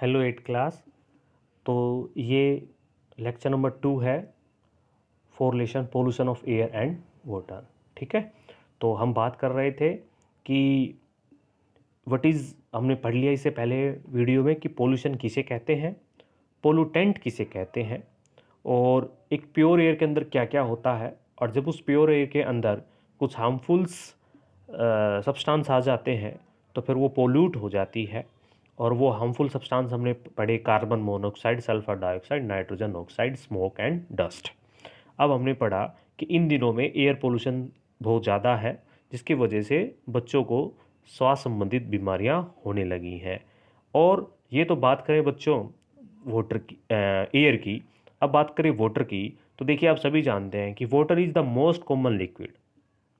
hello eight class तो ये lecture number two है फॉरलेशन pollution of air and water ठीक है तो हम बात कर रहे थे कि वट इज़ हमने पढ़ लिया इससे पहले वीडियो में कि पोल्यूशन किसे कहते हैं पोलूटेंट किसे कहते हैं और एक प्योर एयर के अंदर क्या क्या होता है और जब उस प्योर एयर के अंदर कुछ हार्मफुल्स सब्सटेंस आ जाते हैं तो फिर वो पोल्यूट हो जाती है और वो हार्मफुल सब्सटेंस हमने पढ़े carbon monoxide sulphur dioxide nitrogen oxide smoke and dust अब हमने पढ़ा कि इन दिनों में एयर पोल्यूशन बहुत ज़्यादा है जिसकी वजह से बच्चों को श्वास संबंधित बीमारियां होने लगी हैं और ये तो बात करें बच्चों वोटर की एयर की अब बात करें वोटर की तो देखिए आप सभी जानते हैं कि water is the most common liquid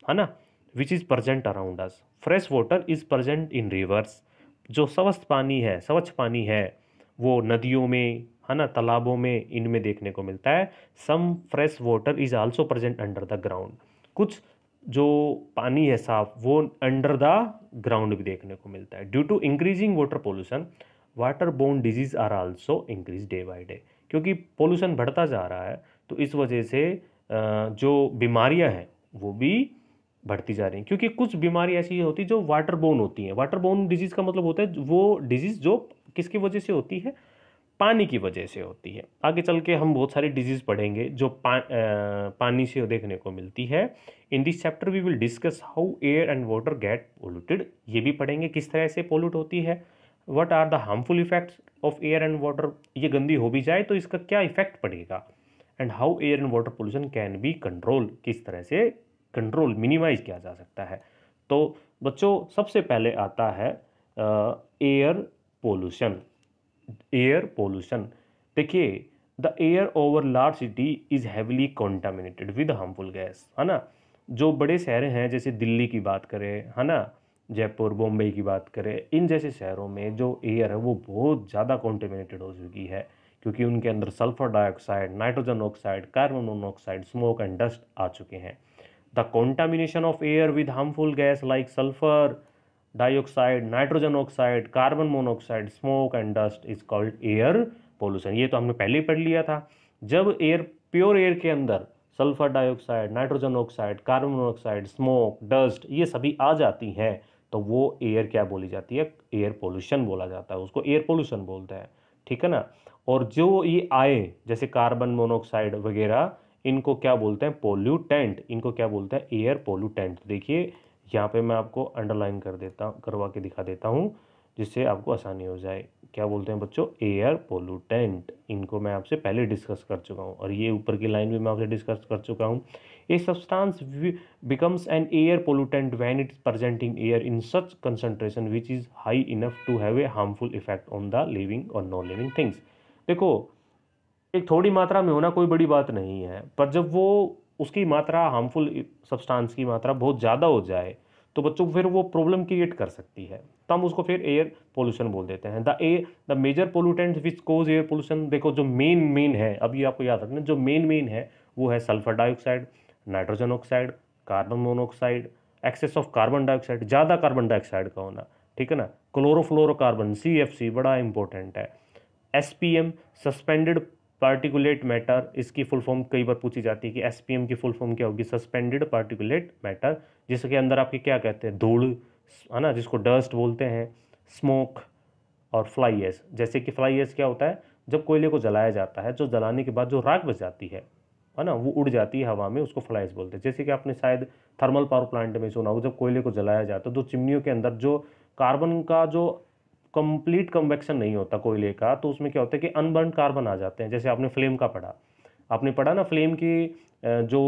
है ना which is present around us fresh water is present in rivers जो स्वस्थ पानी है स्वच्छ पानी है वो नदियों में है ना तालाबों में इनमें देखने को मिलता है some fresh water is also present under the ground कुछ जो पानी है साफ वो अंडर द ग्राउंड भी देखने को मिलता है due to increasing water pollution water borne diseases are also increase day by day क्योंकि पोल्यूशन बढ़ता जा रहा है तो इस वजह से जो बीमारियां हैं वो भी बढ़ती जा रही है क्योंकि कुछ बीमारी ऐसी होती है जो वाटर बोन होती हैं वाटर बोन डिजीज़ का मतलब होता है वो डिजीज़ जो किसकी वजह से होती है पानी की वजह से होती है आगे चल के हम बहुत सारी डिजीज़ पढ़ेंगे जो पा, आ, पानी से देखने को मिलती है in this chapter we will discuss how air and water get polluted ये भी पढ़ेंगे किस तरह से पोल्यूट होती है what are the harmful effects of air and water ये गंदी हो भी जाए तो इसका क्या इफेक्ट पड़ेगा and how air and water pollution can be control किस तरह से कंट्रोल मिनिमाइज किया जा सकता है तो बच्चों सबसे पहले आता है एयर पोल्यूशन एयर पोल्यूशन देखिए the air over large city is heavily contaminated with harmful gas है ना जो बड़े शहर हैं जैसे दिल्ली की बात करें है ना जयपुर बॉम्बे की बात करें इन जैसे शहरों में जो एयर है वो बहुत ज़्यादा कॉन्टेमिनेटेड हो चुकी है क्योंकि उनके अंदर sulphur dioxide nitrogen oxide carbon monoxide smoke and dust आ चुके हैं the contamination of air with harmful gas like sulphur dioxide nitrogen oxide carbon monoxide smoke and dust is called air pollution ये तो हमने पहले ही पढ़ लिया था जब एयर प्योर एयर के अंदर sulphur dioxide nitrogen oxide carbon monoxide smoke dust ये सभी आ जाती हैं तो वो एयर क्या बोली जाती है एयर पोल्यूशन बोला जाता है उसको एयर पोल्यूशन बोलते हैं ठीक है ना और जो ये आए जैसे कार्बन मोनोऑक्साइड वगैरह इनको क्या बोलते हैं पोल्यूटेंट इनको क्या बोलते हैं एयर पोल्यूटेंट देखिए यहाँ पे मैं आपको अंडरलाइन कर देता करवा के दिखा देता हूँ जिससे आपको आसानी हो जाए क्या बोलते हैं बच्चों एयर पोल्यूटेंट इनको मैं आपसे पहले डिस्कस कर चुका हूँ और ये ऊपर की लाइन भी मैं आपसे डिस्कस कर चुका हूँ a substance becomes an air pollutant when it present in air in such concentration which is high enough to have a harmful effect on the living और नॉन लिविंग थिंग्स देखो एक थोड़ी मात्रा में होना कोई बड़ी बात नहीं है पर जब वो उसकी मात्रा हार्मफुल सब्सटेंस की मात्रा बहुत ज़्यादा हो जाए तो बच्चों को फिर वो प्रॉब्लम क्रिएट कर सकती है तो हम उसको फिर एयर पोल्यूशन बोल देते हैं the a the major pollutant which cause air pollution देखो जो मेन मेन है अभी आपको याद रखना जो मेन मेन है वो है sulphur dioxide nitrogen oxide carbon monoxide excess of carbon dioxide ज़्यादा कार्बन डाइऑक्साइड का होना ठीक है ना क्लोरोफ्लोरोकार्बन सी एफ सी बड़ा इंपॉर्टेंट है S P M suspended particulate matter इसकी फुल फॉर्म कई बार पूछी जाती है कि एस की फुल फॉर्म क्या होगी सस्पेंडेड पार्टिकुलेट मैटर जिसके अंदर आपके क्या कहते हैं धूल है ना जिसको डस्ट बोलते हैं स्मोक और फ्लाई एस जैसे कि फ्लाई एस क्या होता है जब कोयले को जलाया जाता है जो जलाने के बाद जो राख बच जाती है है ना वो उड़ जाती है हवा में उसको फ्लाइस बोलते हैं जैसे कि आपने शायद थर्मल पावर प्लांट में सुना हो जब कोयले को जलाया जाता है तो चिमनियों के अंदर जो कार्बन का जो कंप्लीट कन्वेक्शन नहीं होता कोयले का तो उसमें क्या होता है कि अनबर्न कार्बन आ जाते हैं जैसे आपने फ्लेम का पढ़ा आपने पढ़ा ना फ्लेम की जो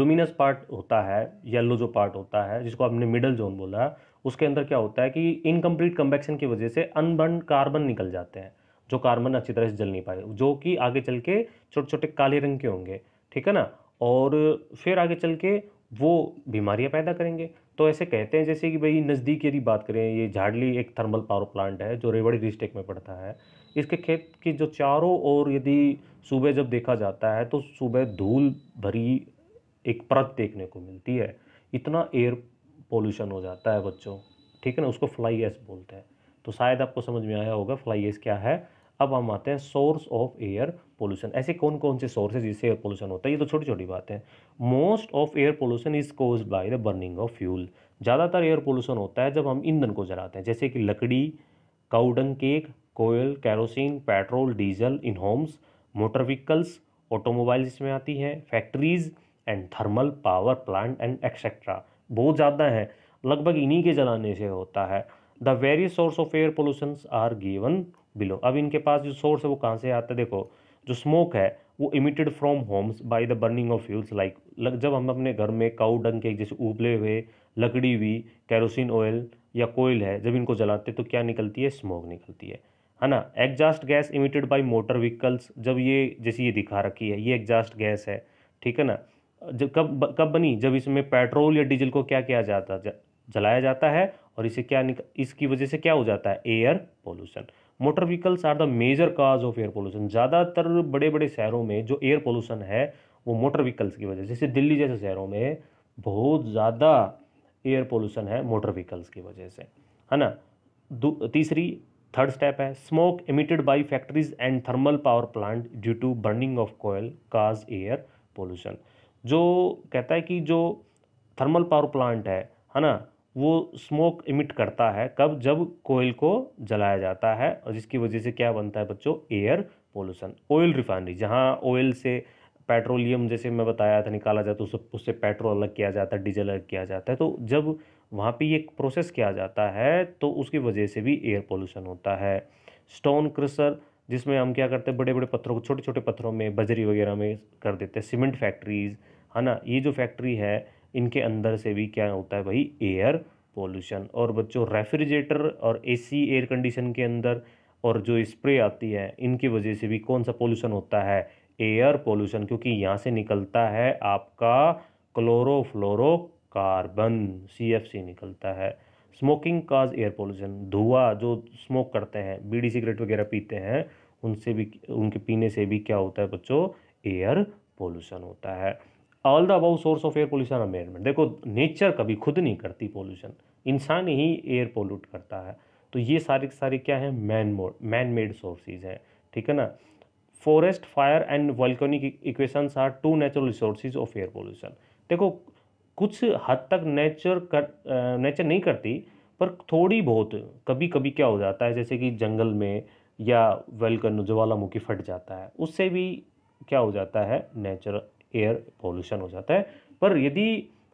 लुमिनस पार्ट होता है येलो जो पार्ट होता है जिसको आपने मिडल जोन बोला उसके अंदर क्या होता है कि इनकम्प्लीट कन्वेक्शन की वजह से अनबर्न कार्बन निकल जाते हैं जो कार्बन अच्छी तरह से जल नहीं पाए जो कि आगे चल के छोटे छोटे काले रंग के होंगे ठीक है ना और फिर आगे चल के वो बीमारियाँ पैदा करेंगे तो ऐसे कहते हैं जैसे कि भाई नज़दीक यदि बात करें ये झाड़ली एक थर्मल पावर प्लांट है जो रेवाड़ी डिस्ट्रिक्ट में पड़ता है इसके खेत की जो चारों ओर यदि सुबह जब देखा जाता है तो सुबह धूल भरी एक परत देखने को मिलती है इतना एयर पोल्यूशन हो जाता है बच्चों ठीक है ना उसको फ्लाई एस बोलते हैं तो शायद आपको समझ में आया होगा फ्लाई एस क्या है अब हम आते हैं सोर्स ऑफ एयर पोल्यूशन ऐसे कौन कौन से सोर्सेज जिससे एयर पोल्यूशन होता है ये तो छोटी छोटी बातें हैं most of air pollution is cause by the burning of fuel ज़्यादातर एयर पोल्यूशन होता है जब हम ईंधन को जलाते हैं जैसे कि लकड़ी काउडन केक कोयल kerosene petrol diesel in homes motor vehicles automobile इसमें आती है factories and thermal power plant and etcetera बहुत ज़्यादा है लगभग इन्हीं के जलाने से होता है the various source of air pollution are given below अब इनके पास जो सोर्स है वो कहाँ से आता है देखो जो स्मोक है वो emitted from homes by the burning of fuels like जब हम अपने घर में काऊ डंग के जैसे उबले हुए लकड़ी हुई कैरोसिन ऑयल या कोयल है जब इनको जलाते तो क्या निकलती है स्मोक निकलती है है ना exhaust gas emitted by motor vehicles जब ये जैसे ये दिखा रखी है ये एग्जास्ट गैस है ठीक है ना जब कब कब बनी जब इसमें पेट्रोल या डीजल को क्या किया जाता जलाया जाता है और इसे क्या निक इसकी वजह से क्या हो जाता है air pollution motor vehicles are the major cause of air pollution ज़्यादातर बड़े बड़े शहरों में जो एयर पोल्यूशन है वो मोटर व्हीकल्स की वजह से जैसे दिल्ली जैसे शहरों में बहुत ज़्यादा एयर पोल्यूशन है मोटर व्हीकल्स की वजह से है ना तीसरी थर्ड स्टेप है smoke emitted by factories and thermal power plant due to burning of कोयल काज एयर पोल्यूशन जो कहता है कि जो थर्मल पावर प्लांट है है ना वो स्मोक इमिट करता है कब जब कोयल को जलाया जाता है और जिसकी वजह से क्या बनता है बच्चों एयर पोल्यूशन ऑयल रिफाइनरी जहाँ ऑयल से पेट्रोलियम जैसे मैं बताया था निकाला जाता है तो उससे पेट्रोल अलग किया जाता है डीजल अलग किया जाता है तो जब वहाँ पे ये प्रोसेस किया जाता है तो उसकी वजह से भी एयर पोल्यूशन होता है स्टोन क्रशर जिसमें हम क्या करते हैं बड़े बड़े पत्थरों को छोटे छोटे पत्थरों में बजरी वगैरह में कर देते हैं सीमेंट फैक्ट्रीज़ है ना ये जो फैक्ट्री है इनके अंदर से भी क्या होता है भाई एयर पोल्यूशन और बच्चों रेफ्रिजरेटर और एसी एयर कंडीशन के अंदर और जो स्प्रे आती है इनकी वजह से भी कौन सा पोल्यूशन होता है एयर पोल्यूशन क्योंकि यहाँ से निकलता है आपका कार्बन सी निकलता है स्मोकिंग काज एयर पोल्यूशन धुआँ जो स्मोक करते हैं बीड़ी सिगरेट वगैरह पीते हैं उनसे भी उनके पीने से भी क्या होता है बच्चों एयर पोल्यूशन होता है all the above source of air pollution are management देखो नेचर कभी खुद नहीं करती पोल्यूशन इंसान ही एयर पोल्यूट करता है तो ये सारे सारे क्या है man mode man made sources हैं ठीक है ना forest fire and volcanic equations are two natural resources of air pollution देखो कुछ हद तक नेचर कर नेचर नहीं करती पर थोड़ी बहुत कभी कभी क्या हो जाता है जैसे कि जंगल में या वेलकन ज्वालामुखी फट जाता है उससे भी क्या हो जाता है नेचर एयर पॉल्यूशन हो जाता है पर यदि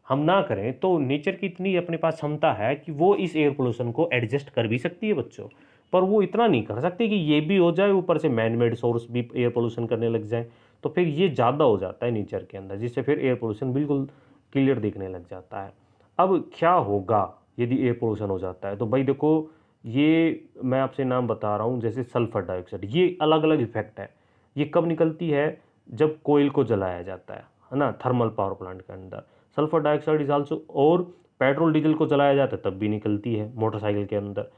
हम ना करें तो नेचर की इतनी अपने पास क्षमता है कि वो इस एयर पोल्यूशन को एडजस्ट कर भी सकती है बच्चों पर वो इतना नहीं कर सकती कि ये भी हो जाए ऊपर से मैनमेड सोर्स भी एयर पोल्यूशन करने लग जाए तो फिर ये ज़्यादा हो जाता है नेचर के अंदर जिससे फिर एयर पोल्यूशन बिल्कुल क्लियर देखने लग जाता है अब क्या होगा यदि एयर पोल्यूशन हो जाता है तो भाई देखो ये मैं आपसे नाम बता रहा हूँ जैसे सल्फ़र डाइऑक्साइड ये अलग अलग इफेक्ट है ये कब निकलती है जब कोयल को जलाया जाता है है ना थर्मल पावर प्लांट के अंदर सल्फर डाइऑक्साइड इज आल्सो और पेट्रोल डीजल को जलाया जाता है तब भी निकलती है मोटरसाइकिल के अंदर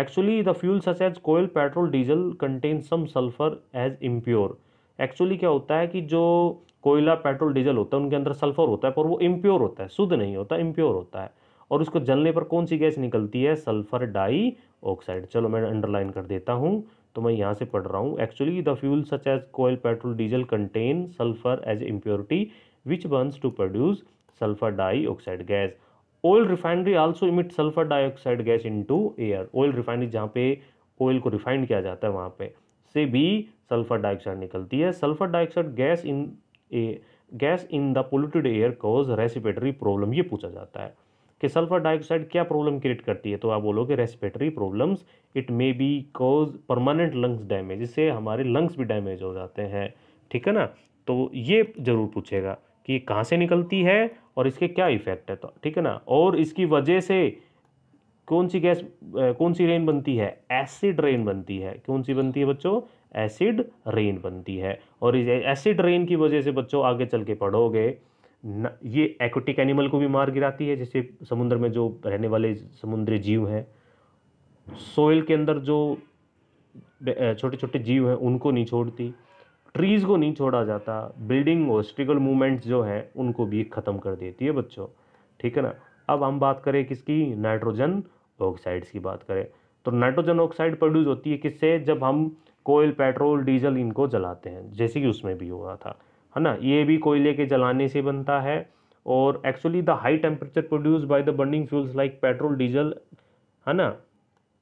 actually the fuel such as coal petrol diesel contain some sulphur as impure actually क्या होता है कि जो कोयला पेट्रोल डीजल होता है उनके अंदर सल्फर होता है पर वो इम्प्योर होता है शुद्ध नहीं होता इम्प्योर होता है और उसको जलने पर कौन सी गैस निकलती है सल्फर डाई ऑक्साइड चलो मैं अंडरलाइन कर देता हूँ तो मैं यहाँ से पढ़ रहा हूँ actually the fuel such as coal petrol diesel contain sulphur as impurity which burns to produce sulphur dioxide gas oil refinery also emit sulphur dioxide gas into air oil refinery जहाँ पे oil को refined किया जाता है वहाँ पे से भी सल्फर डाइऑक्साइड निकलती है sulphur dioxide gas in a gas in the polluted air cause respiratory problem ये पूछा जाता है कि सल्फर डाइऑक्साइड क्या प्रॉब्लम क्रिएट करती है तो आप बोलोगे respiratory problems it may be cause permanent lungs damage इससे हमारे लंग्स भी डैमेज हो जाते हैं ठीक है ना तो ये ज़रूर पूछेगा कि कहाँ से निकलती है और इसके क्या इफेक्ट है तो ठीक है ना और इसकी वजह से कौन सी गैस कौन सी रेन बनती है एसिड रेन बनती है कौन सी बनती है बच्चों एसिड रेन बनती है और इस एसिड रेन की वजह से बच्चों आगे चल के पढ़ोगे न, ये एक्वेटिक एनिमल को भी मार गिराती है जैसे समुद्र में जो रहने वाले समुद्री जीव हैं सोइल के अंदर जो छोटे छोटे जीव हैं उनको नहीं छोड़ती ट्रीज़ को नहीं छोड़ा जाता बिल्डिंग होस्टिकल मूवमेंट्स जो हैं उनको भी ख़त्म कर देती है बच्चों ठीक है ना अब हम बात करें किसकी नाइट्रोजन ऑक्साइड्स की बात करें तो नाइट्रोजन ऑक्साइड प्रोड्यूस होती है किससे जब हम कोयल पेट्रोल डीजल इनको जलाते हैं जैसे कि उसमें भी हुआ था है ना ये भी कोयले के जलाने से बनता है और actually the high temperature produce by the burning fuels like petrol diesel है ना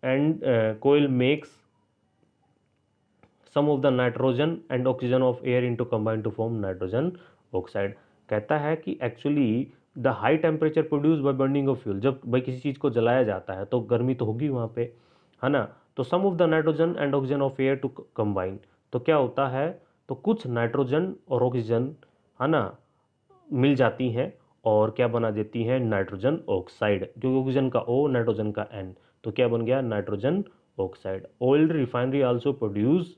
and coal makes some of the nitrogen and oxygen of air into combine to form nitrogen oxide कहता है कि actually the high temperature produce by burning of fuel जब भाई किसी चीज़ को जलाया जाता है तो गर्मी तो होगी वहाँ पे है ना तो some of the nitrogen and oxygen of air to combine तो क्या होता है तो कुछ नाइट्रोजन और ऑक्सीजन है ना मिल जाती हैं और क्या बना देती हैं नाइट्रोजन ऑक्साइड क्योंकि ऑक्सीजन का ओ नाइट्रोजन का एन तो क्या बन गया nitrogen oxide oil refinery also produce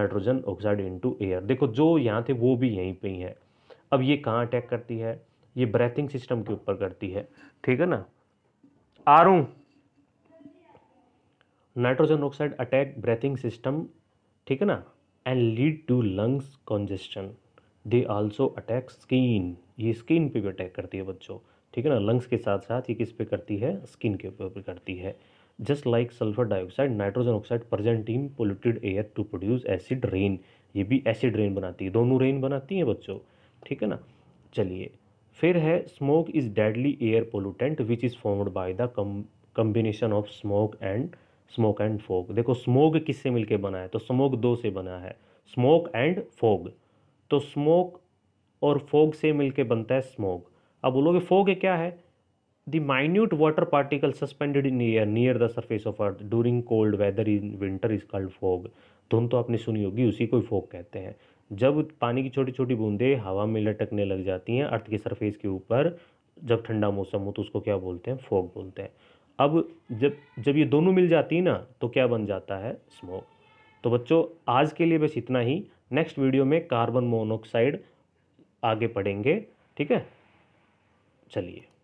nitrogen oxide into air देखो जो यहाँ थे वो भी यहीं पे ही है अब ये कहाँ अटैक करती है ये ब्रेथिंग सिस्टम के ऊपर करती है ठीक है ना आरू nitrogen oxide attack breathing system ठीक है ना and lead to lungs congestion they also attack skin ये स्किन पे भी अटैक करती है बच्चों ठीक है ना लंग्स के साथ साथ ये किस पे करती है स्किन के ऊपर करती है just like sulphur dioxide nitrogen oxide present in polluted air to produce acid rain ये भी एसिड रेन बनाती है दोनों रेन बनाती हैं बच्चों ठीक है ना चलिए फिर है smoke is deadly air pollutant which is formed by the combination of smoke and smoke and fog देखो स्मोग किससे मिलके बना है तो स्मोक दो से बना है स्मोक एंड फोग तो स्मोक और फोग से मिलके बनता है स्मोक अब बोलोगे फोग क्या है the minute water particle suspended in air near the surface of earth during cold weather in winter is called fog धुन तो आपने सुनी होगी उसी को ही फोग कहते हैं जब पानी की छोटी छोटी बूंदें हवा में लटकने लग जाती हैं अर्थ के सरफेस के ऊपर जब ठंडा मौसम हो तो उसको क्या बोलते हैं फोग बोलते हैं अब जब जब ये दोनों मिल जाती ना तो क्या बन जाता है स्मोक तो बच्चों आज के लिए बस इतना ही नेक्स्ट वीडियो में कार्बन मोनोऑक्साइड आगे पढ़ेंगे ठीक है चलिए